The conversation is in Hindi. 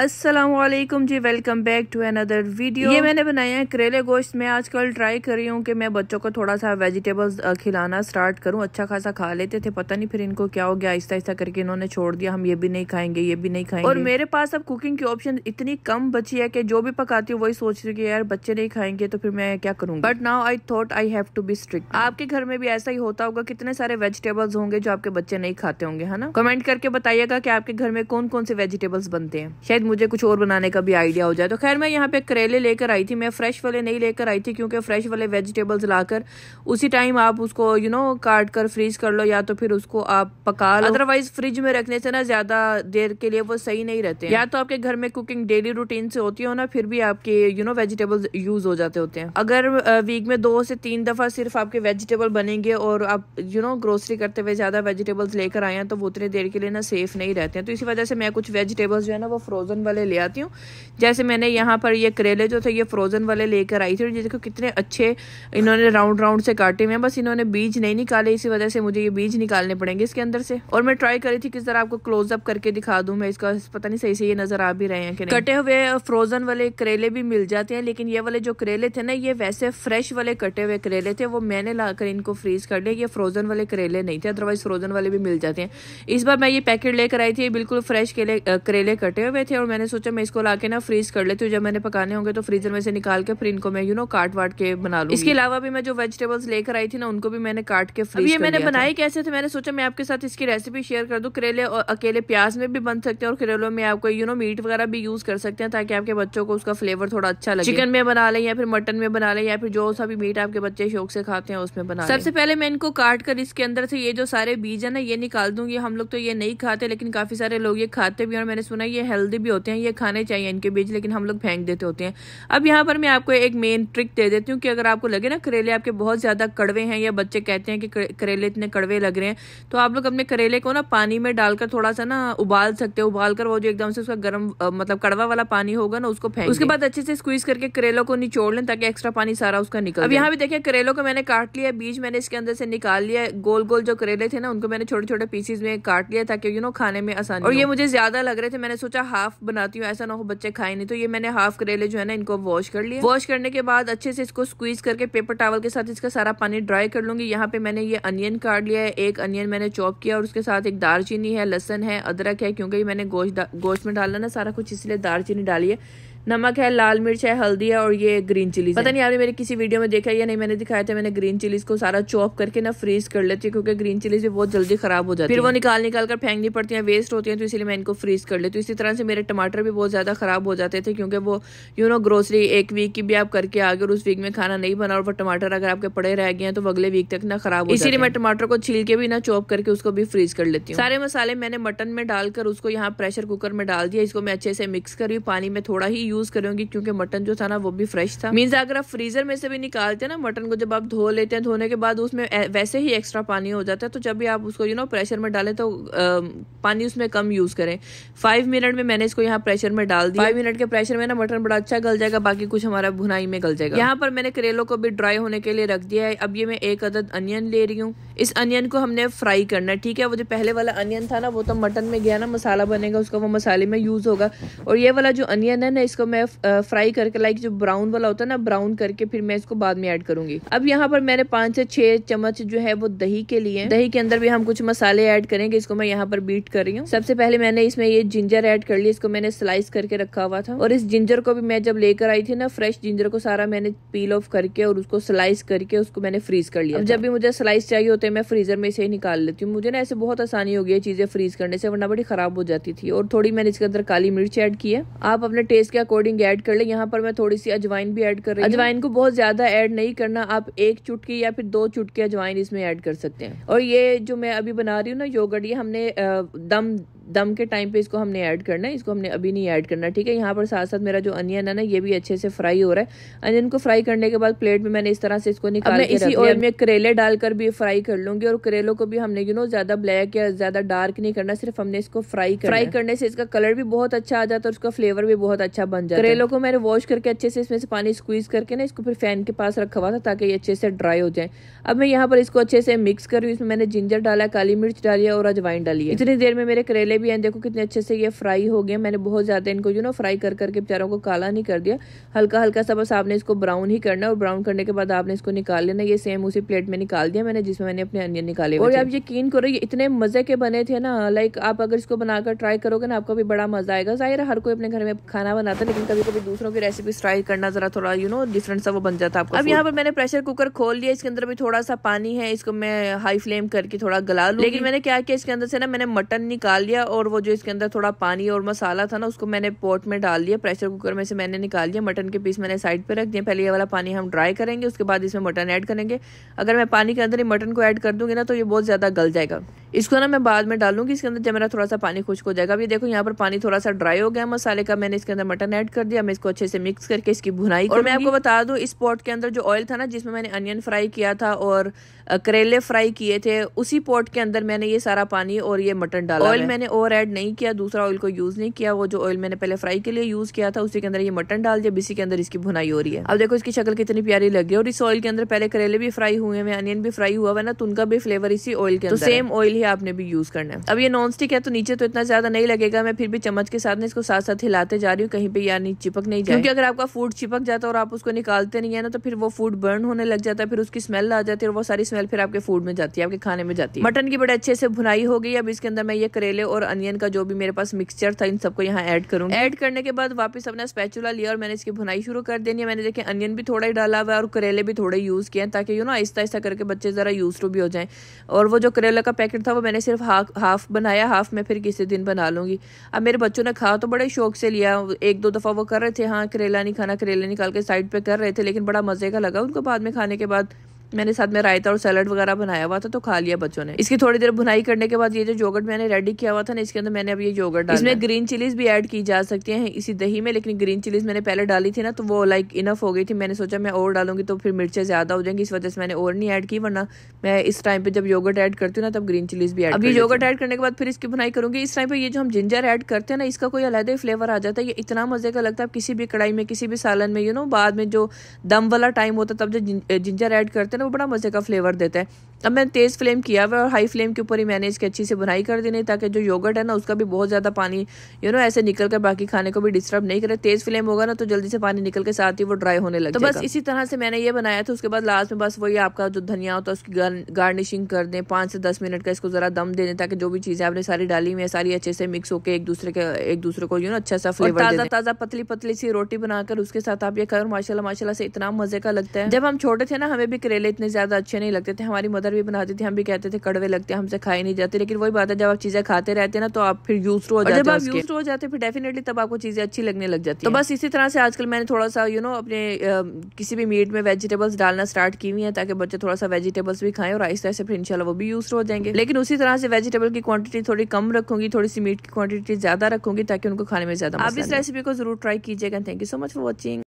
Aslam ji welcome back to another video ये मैंने बनाया है करेले गोश्त में आजकल ट्राई कर रही हूँ कि मैं बच्चों को थोड़ा सा वेजिटेबल्स खिलाना स्टार्ट करूँ अच्छा खासा खा लेते थे पता नहीं फिर इनको क्या हो गया आहिस्ता आहिस्ता करके इन्होंने छोड़ दिया हम ये भी नहीं खाएंगे ये भी नहीं खाएंगे और मेरे पास अब कुकिंग की ऑप्शन इतनी कम बची है कि जो भी पकाती हूँ वही सोच रही है यार बच्चे नहीं खाएंगे तो फिर मैं क्या करूँ but now I thought I have to be strict आपके घर में भी ऐसा ही होता होगा कितने सारे वेजिटेबल्स होंगे जो आपके बच्चे नहीं खाते होंगे है ना कमेंट करके बताइएगा कि आपके घर में कौन कौन से वेजिटेबल्स बनते हैं शायद मुझे कुछ और बनाने का भी आइडिया हो जाए तो खैर मैं यहाँ पे करेले लेकर आई थी मैं फ्रेश वाले नहीं लेकर आई थी क्योंकि फ्रेश वाले वेजिटेबल्स लाकर उसी टाइम आप उसको यू नो काट कर फ्रीज कर लो या तो फिर उसको आप पका लो अदरवाइज फ्रिज में रखने से ना ज़्यादा देर के लिए वो सही नहीं रहते या तो आपके घर में कुकिंग डेली रूटीन से होती हो ना फिर भी आपके यू नो वेजिटेबल्स यूज़ हो जाते होते हैं अगर वीक में दो से तीन दफ़ा सिर्फ आपके वेजिटेबल बनेंगे और आप यू नो ग्रोसरी करते हुए ज़्यादा वेजिटेबल्स लेकर आए हैं तो वो उतनी देर के लिए ना सेफ नहीं रहते हैं तो इसी वजह से मैं कुछ वेजिटेबल्स जो है ना वो फ्रोज़न फ्रोज़न वाले ले आती हूँ जैसे मैंने यहाँ पर ये करेले जो थे ये फ्रोज़न वाले लेकर आई थी और जिसको कितने अच्छे इन्होंने राउंड राउंड से काटे हुए हैं बस इन्होंने बीज नहीं निकाले इसी वजह से मुझे ये बीज निकालने पड़ेंगे इसके अंदर से और मैं ट्राई करी थी किस तरह आपको क्लोजअप करके दिखा दूँ मैं इसका पता नहीं सही से ये नज़र आ भी रहे हैं कि कटे हुए फ्रोज़न वाले करेले भी मिल जाते हैं लेकिन ये वाले जो करेले थे ना ये वैसे फ्रेश वाले कटे हुए करेले थे वो मैंने ला इनको फ्रीज़ कर लिया ये फ्रोज़न वाले करेले नहीं थे अदरवाइज़ फ्रोज़न वाले भी मिल जाते हैं इस बार मैं ये पैकेट लेकर आई थी बिल्कुल फ्रेश करेले कटे हुए थे और और मैंने सोचा मैं इसको ला के ना फ्रीज कर लेती हूँ जब मैंने पकाने होंगे तो फ्रीजर में से निकाल के फिर इनको मैं यू नो काट वाट के बना लूँ इसके अलावा भी मैं जो वेजिटेबल्स लेकर आई थी ना उनको भी मैंने काट के फ्रीज ये मैंने बनाई कैसे थे मैंने सोचा मैं आपके साथ इसकी रेसिपी शेयर कर दूँ करेले और अकेले प्याज में भी बन सकते हैं और करेलों में आपको यू नो मीट वगैरह भी यूज कर सकते हैं ताकि आपके बच्चों को उसका फ्लेवर थोड़ा अच्छा लगे चिकन में बना लें या फिर मटन में बना लें या फिर जो सा भी मीट आपके बच्चे शौक से खाते हैं उसमें बना सबसे पहले मैं इनको काट कर इसके अंदर से ये जो सारे बीज है ना ये निकाल दूंगी हम लोग तो ये नहीं खाते लेकिन काफी सारे लोग ये खाते भी और मैंने सुना ये हेल्दी भी होते हैं ये खाने चाहिए इनके बीज लेकिन हम लोग फेंक देते होते हैं अब यहाँ पर मैं आपको एक मेन ट्रिक दे देती हूँ कि अगर आपको लगे ना करेले आपके बहुत ज़्यादा कड़वे हैं या बच्चे कहते हैं कि करेले इतने कड़वे लग रहे हैं तो आप लोग अपने करेले को ना पानी में डालकर थोड़ा सा ना उबाल सकते हो उबाल वो जो एकदम से उसका गर्म मतलब कड़वा वाला पानी होगा ना उसको फेंक उसके बाद अच्छे से स्क्वीज करके करेलों को निचोड़ लें ताकि एक्स्ट्रा पानी सारा उसका निकल अब यहाँ भी देखिए करेलों को मैंने काट लिया बीज मैंने इसके अंदर से निकाल लिया गोल गोल जो करेले थे ना उनको मैंने छोटे छोटे पीसीज में काट लिया ताकि यू नो खाने में आसानी और ये मुझे ज्यादा लग रहे थे मैंने सोचा हाफ बनाती हूँ ऐसा ना हो बच्चे खाए नहीं तो ये मैंने हाफ करेले जो है ना इनको वॉश कर लिया वॉश करने के बाद अच्छे से इसको स्क्वीज करके पेपर टावल के साथ इसका सारा पानी ड्राई कर लूंगी यहाँ पे मैंने ये अनियन काट लिया है एक अनियन मैंने चॉप किया और उसके साथ एक दालचीनी है लहसन है अदरक है क्योंकि मैंने गोश्त गोश्त में डाला ना सारा कुछ इसलिए दालचीनी डाली है नमक है लाल मिर्च है हल्दी है और ये ग्रीन चिलीज पता नहीं आपने मेरे किसी वीडियो में देखा या नहीं मैंने दिखाया था मैंने ग्रीन चिलीज को सारा चॉप करके ना फ्रीज कर लेती है क्योंकि ग्रीन चिलीज भी बहुत जल्दी खराब हो जाती है फिर वो निकाल निकाल कर फेंकनी पड़ती है वेस्ट होती है तो इसलिए मैं इनको फ्रीज कर लेती हूँ इसी तरह से मेरे टमाटर भी बहुत ज्यादा खराब हो जाते थे क्योंकि वो यू नो ग्रोसरी एक वीक की भी आप करके आगे और उस वीक में खाना नहीं बना और वो टमाटर अगर आपके पड़े रह गए तो अगले वीक तक ना खराब हो इसीलिए मैं टमाटर को छील के भी ना चॉप करके उसको भी फ्रीज कर लेती हूँ सारे मसाले मैंने मटन में डालकर उसको यहाँ प्रेशर कुकर में डाल दिया इसको मैं अच्छे से मिक्स करी पानी में थोड़ा ही यूज करूंगी क्योंकि मटन जो था ना वो भी फ्रेश था मीन्स अगर आप फ्रीजर में से भी निकालते हैं ना मटन को जब आप धो लेते हैं धोने के बाद उसमें वैसे ही एक्स्ट्रा पानी हो जाता है तो जब भी आप उसको यू नो प्रेशर में डालें तो पानी उसमें कम यूज करें फाइव मिनट में मैंने इसको यहाँ प्रेशर में डाल दिया फाइव मिनट के प्रेशर में ना मटन बड़ा अच्छा गल जाएगा बाकी कुछ हमारा भुनाई में गल जाएगा यहाँ पर मैंने करेलों को भी ड्राई होने के लिए रख दिया है अब ये मैं एक अदद अनियन ले रही हूँ इस अनियन को हमने फ्राई करना है ठीक है वो जो पहले वाला अनियन था ना वो तो मटन में गया ना मसाला बनेगा उसका वो मसाले में यूज होगा और ये वाला जो अनियन है ना इसको मैं फ्राई करके लाइक जो ब्राउन वाला होता है ना ब्राउन करके फिर मैं इसको बाद में ऐड करूंगी अब यहाँ पर मैंने पांच से छह चम्मच जो है वो दही के लिए दही के अंदर भी हम कुछ मसाले ऐड करेंगे इसको मैं यहाँ पर बीट कर रही हूँ सबसे पहले मैंने इसमें ये जिंजर ऐड कर लिया इसको मैंने स्लाइस करके रखा हुआ था और इस जिंजर को भी मैं जब लेकर आई थी ना फ्रेश जिंजर को सारा मैंने पील ऑफ करके और उसको स्लाइस करके उसको मैंने फ्रीज कर लिया जब भी मुझे स्लाइस चाहिए होते मैं फ्रीजर में इसे निकाल लेती हूँ मुझे ना ऐसे बहुत आसानी हो गई चीजें फ्रीज करने से वरना बड़ी खराब हो जाती थी और थोड़ी मैंने इसके अंदर काली मिर्च ऐड की है आप अपने टेस्ट के अकॉर्डिंग अकॉर्डिंग ऐड कर ले यहाँ पर मैं थोड़ी सी अजवाइन भी ऐड कर रही हूँ अजवाइन को बहुत ज्यादा ऐड नहीं करना आप एक चुटकी या फिर दो चुटकी अजवाइन इसमें ऐड कर सकते हैं और ये जो मैं अभी बना रही हूँ ना योगर्ट ये हमने दम दम के टाइम पे इसको हमने ऐड करना है इसको हमने अभी नहीं ऐड करना ठीक है यहाँ पर साथ साथ मेरा जो अनियन है ना ये भी अच्छे से फ्राई हो रहा है अनियन को फ्राई करने के बाद प्लेट में मैंने इस तरह से इसको निकाल मैं इसी ऑयल में करेले डालकर भी फ्राई कर लूंगी और करेलों को भी हमने यू नो ज़्यादा ब्लैक या ज़्यादा डार्क नहीं करना सिर्फ हमने इसको फ्राई फ्राई करने से इसका कलर भी बहुत अच्छा आ जाता है उसका फ्लेवर भी बहुत अच्छा बन जाता है करेलों को मैंने वॉश करके अच्छे से इसमें से पानी स्क्वीज करके ना इसको फिर फैन के पास रखा हुआ था ताकि ये अच्छे से ड्राई हो जाए अब मैं यहाँ पर इसको अच्छे से मिक्स कर रही हूँ इसमें मैंने जिंजर डाला काली मिर्च डाली और अजवाइन डाली इतनी देर में मेरे करेले अंडे भी हैं देखो कितने अच्छे से ये फ्राई हो गए मैंने बहुत ज़्यादा इनको यू नो फ्राई कर करके बेचारों को काला नहीं कर दिया हल्का हल्का सा बस आपने इसको ब्राउन ही करना और ब्राउन करने के बाद आपने इसको निकाल लेना ये सेम उसी प्लेट में निकाल दिया मैंने जिसमें मैंने अपने अनियन निकाले और आप यकीन करो ये इतने मज़े के बने थे ना लाइक आप अगर इसको बनाकर ट्राई करोगे ना आपको भी बड़ा मज़ा आएगा ज़ाहिर हर कोई अपने घर में खाना बनाता है लेकिन कभी कभी दूसरों की रेसिपी ट्राई करना ज़रा थोड़ा यू नो डिफरेंट सा वो बन जाता आपको अब यहाँ पर मैंने प्रेशर कुकर खोल लिया इसके अंदर भी थोड़ा सा पानी है इसको मैं हाई फ्लेम करके थोड़ा गला लूँ लेकिन मैंने क्या किया इसके अंदर से ना मैंने मटन निकाल लिया और वो जो इसके अंदर थोड़ा पानी और मसाला था ना उसको मैंने पॉट में डाल दिया प्रेशर कुकर में से मैंने निकाल दिया मटन के पीस मैंने साइड पे रख दिए पहले ये वाला पानी हम ड्राई करेंगे उसके बाद इसमें मटन ऐड करेंगे अगर मैं पानी के अंदर ही मटन को ऐड कर दूंगी ना तो ये बहुत ज़्यादा गल जाएगा इसको ना मैं बाद में डालूंगी इसके अंदर जब मेरा थोड़ा सा पानी खुश्क हो जाएगा अभी देखो यहाँ पर पानी थोड़ा सा ड्राई हो गया मसाले का मैंने इसके अंदर मटन ऐड कर दिया मैं इसको अच्छे से मिक्स करके इसकी भुनाई और मैं आपको बता दूँ इस पॉट के अंदर जो ऑयल था ना जिसमें मैंने अनियन फ्राई किया था और करेले फ्राई किए थे उसी पॉट के अंदर मैंने ये सारा पानी और ये मटन डाला ऑयल मैंने और ऐड नहीं किया दूसरा ऑयल को यूज़ नहीं किया वो जो ऑयल मैंने पहले फ्राई के लिए यूज़ किया था उसी के अंदर ये मटन डाल दिया इसी के अंदर इसकी भुनाई हो रही है अब देखो इसकी शक्ल कितनी प्यारी लग रही है और इस ऑयल के अंदर पहले करेले भी फ्राई हुए हैं अनियन भी फ्राई हुआ है ना तो उनका भी फ्लेवर इसी ऑयल के तो अंदर सेम ऑयल ही आपने भी यूज़ करना है अब ये नॉन स्टिक है तो नीचे तो इतना ज़्यादा नहीं लगेगा मैं फिर भी चम्मच के साथ इसको साथ साथ हिलाते जा रही हूँ कहीं पर यानी चिपक नहीं जाए क्योंकि अगर आपका फूड चिपक जाता है और आप उसको निकालते नहीं है ना तो फिर वो फूड बर्न होने लग जाता है फिर उसकी स्मेल आ जाती है और वो सारी स्मेल फिर आपके फूड में जाती है आपके खाने में जाती है मटन की बड़े अच्छे से भुनाई हो गई अब इसके अंदर मैं ये करेले और अनियन का जो भी मेरे पास मिक्सचर था इन सबको यहाँ ऐड करूँ ऐड करने के बाद वापस अपना स्पेचुला लिया और मैंने इसकी भुनाई शुरू कर देनी है मैंने देखे अनियन भी थोड़ा ही डाला हुआ है और करेले भी थोड़े यूज़ किए हैं ताकि यू ना आहिस्ता आहिस्ता करके बच्चे ज़रा यूज टू भी हो जाए और वो जो करेला का पैकेट था वो मैंने सिर्फ हाफ बनाया हाफ मैं फिर किसी दिन बना लूँगी अब मेरे बच्चों ने खा तो बड़े शौक से लिया एक दो दफ़ा वो कर रहे थे हाँ करेला नहीं खाना करेला निकाल के साइड पर कर रहे थे लेकिन बड़ा मज़े का लगा उनको बाद में खाने के बाद मैंने साथ में रायता और सैलड वगैरह बनाया हुआ था तो खा लिया बच्चों ने इसकी थोड़ी देर बुनाई करने के बाद ये जो योगर्ट मैंने रेडी किया हुआ था ना इसके अंदर मैंने अब ये योगर्ट डाला इसमें ग्रीन चिलीज भी ऐड की जा सकती है इसी दही में लेकिन ग्रीन चिलीज मैंने पहले डाली थी ना तो वो लाइक इनफ हो गई थी मैंने सोचा मैं और डालूंगी तो फिर मिर्चें ज्यादा हो जाएंगी इस वजह से मैंने और नहीं एड की वरना मैं इस टाइम पे जब योगर्ट एड करती हूँ ना तब ग्रीन चिलीज भी ऐड अब योगर्ट करने के बाद फिर इसकी बुनाई करूंगी इस टाइम पे ये जो हम जिंजर एड करते हैं ना इसका कोई अलग ही फ्लेवर आ जाता है ये इतना मजे का लगता है किसी भी कड़ाई में किसी भी सालन में यू नो बाद में जो दम वाला टाइम होता है तब जो जिंजर एड करते हैं ना वो बड़ा मज़े का फ्लेवर देता है अब मैंने तेज़ फ्लेम किया हुआ और हाई फ्लेम के ऊपर ही मैंने इसकी अच्छी से बुनाई कर देनी ताकि जो योगर्ट है ना उसका भी बहुत ज़्यादा पानी यू नो ऐसे निकल कर बाकी खाने को भी डिस्टर्ब नहीं करे तेज़ फ्लेम होगा ना तो जल्दी से पानी निकल के साथ ही वो ड्राई होने लगे तो बस इसी तरह से मैंने ये बनाया था उसके बाद लास्ट में बस वही आपका जो धनिया होता है उसकी गार्निशिंग कर दें पाँच से दस मिनट का इसको ज़रा दम दे दें ताकि जो भी चीज़ें आपने सारी डाली हुई है सारी अच्छे से मिक्स होकर एक दूसरे के एक दूसरे को यू नो अच्छा सा फ्लेवर ताज़ा ताज़ा पतली पतली सी रोटी बनाकर उसके साथ आप ये करो माशाल्लाह माशाल्लाह से इतना मज़े का लगता है जब हम छोटे थे ना हमें भी करेले इतने ज़्यादा अच्छे नहीं लगते थे हमारी मदर भी बनाते थे हम भी कहते थे कड़वे लगते हैं हमसे खाए नहीं जाते लेकिन वही बात है जब आप चीजें खाते रहते ना तो आप फिर यूज हो जाते जब आप यूज हो जाते फिर डेफिनेटली तब आपको चीजें अच्छी लगने लग जाती तो बस इसी तरह से आजकल मैंने थोड़ा सा यू नो अपने किसी भी मीट में वेजिटेबल्स डालना स्टार्ट की हुई है ताकि बच्चे थोड़ा सा वेजिटेबल्स भी खाएं और आहिस्ता तो आहिस्ता फिर इंशाल्लाह वो भी यूज हो जाएंगे लेकिन उसी तरह से वेजिटेबल की क्वांटिटी थोड़ी कम रखूंगी थोड़ी सी मीट की क्वांटिटी ज्यादा रखूंगी ताकि उनको खाने में ज्यादा आप इस रेसिपी को जरूर ट्राई कीजिएगा thank you so much for watching